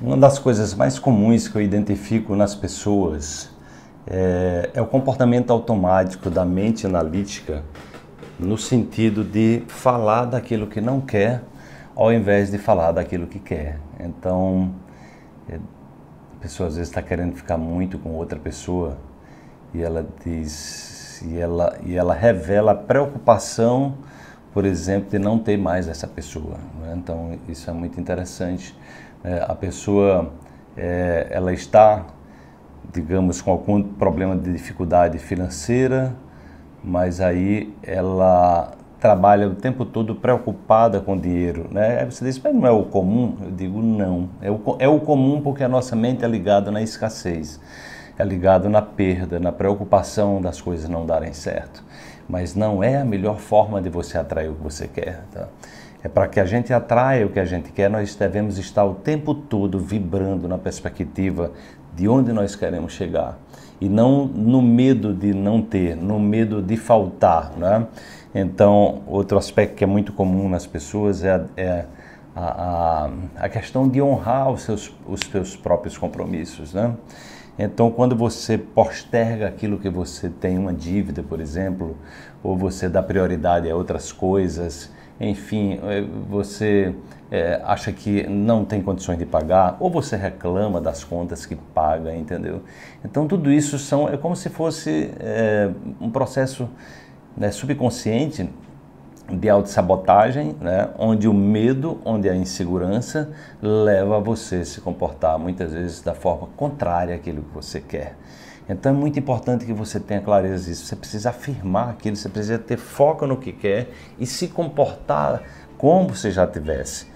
Uma das coisas mais comuns que eu identifico nas pessoas é, é o comportamento automático da mente analítica no sentido de falar daquilo que não quer ao invés de falar daquilo que quer. Então, é, a pessoa às vezes está querendo ficar muito com outra pessoa e ela diz e ela e ela revela preocupação por exemplo, de não ter mais essa pessoa. Né? Então, isso é muito interessante. É, a pessoa, é, ela está, digamos, com algum problema de dificuldade financeira, mas aí ela trabalha o tempo todo preocupada com dinheiro, né? Aí você diz, mas não é o comum? Eu digo, não. É o, é o comum porque a nossa mente é ligada na escassez, é ligada na perda, na preocupação das coisas não darem certo mas não é a melhor forma de você atrair o que você quer. Tá? É para que a gente atraia o que a gente quer, nós devemos estar o tempo todo vibrando na perspectiva de onde nós queremos chegar e não no medo de não ter, no medo de faltar. Né? Então, outro aspecto que é muito comum nas pessoas é, é a, a, questão de honrar os seus, os seus próprios compromissos, né? Então, quando você posterga aquilo que você tem uma dívida, por exemplo, ou você dá prioridade a outras coisas, enfim, é, você é, acha que não tem condições de pagar, ou você reclama das contas que paga, entendeu? Então, tudo isso são, é como se fosse é, um processo né, subconsciente de autossabotagem, né? onde o medo, onde a insegurança leva você a se comportar muitas vezes da forma contrária àquilo que você quer. Então é muito importante que você tenha clareza disso. Você precisa afirmar aquilo, você precisa ter foco no que quer e se comportar como você já tivesse.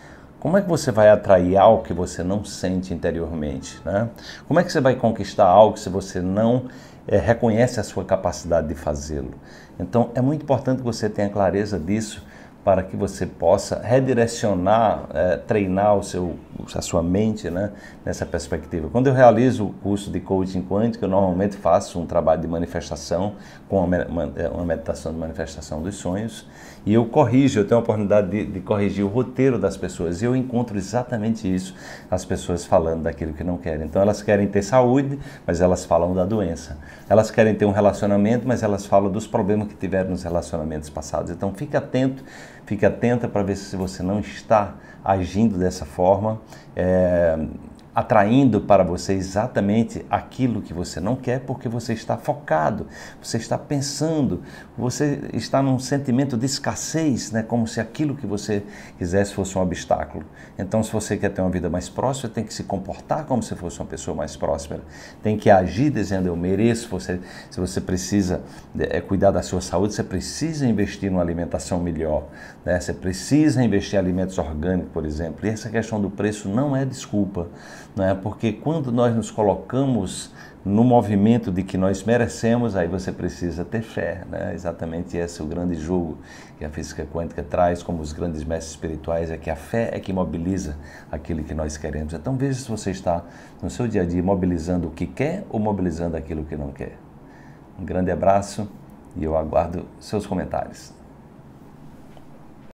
Como é que você vai atrair algo que você não sente interiormente? Né? Como é que você vai conquistar algo se você não é, reconhece a sua capacidade de fazê-lo? Então, é muito importante que você tenha clareza disso para que você possa redirecionar, é, treinar o seu, a sua mente né, nessa perspectiva. Quando eu realizo o curso de coaching quântico, eu normalmente faço um trabalho de manifestação, com uma, é, uma meditação de manifestação dos sonhos, e eu corrijo, eu tenho a oportunidade de, de corrigir o roteiro das pessoas, e eu encontro exatamente isso, as pessoas falando daquilo que não querem. Então elas querem ter saúde, mas elas falam da doença. Elas querem ter um relacionamento, mas elas falam dos problemas que tiveram nos relacionamentos passados. Então fique atento Fique atenta para ver se você não está agindo dessa forma. É, atraindo para você exatamente aquilo que você não quer, porque você está focado, você está pensando, você está num sentimento de escassez, né? como se aquilo que você quisesse fosse um obstáculo. Então, se você quer ter uma vida mais próxima, tem que se comportar como se fosse uma pessoa mais próspera, tem que agir dizendo eu mereço. Você, se você precisa é, cuidar da sua saúde, você precisa investir numa alimentação melhor, né? você precisa investir em alimentos orgânicos, por exemplo. E essa questão do preço não é desculpa. Né? porque quando nós nos colocamos no movimento de que nós merecemos, aí você precisa ter fé. Né? Exatamente esse é o grande jogo que a física quântica traz, como os grandes mestres espirituais, é que a fé é que mobiliza aquilo que nós queremos. Então veja se você está no seu dia a dia mobilizando o que quer ou mobilizando aquilo que não quer. Um grande abraço e eu aguardo seus comentários.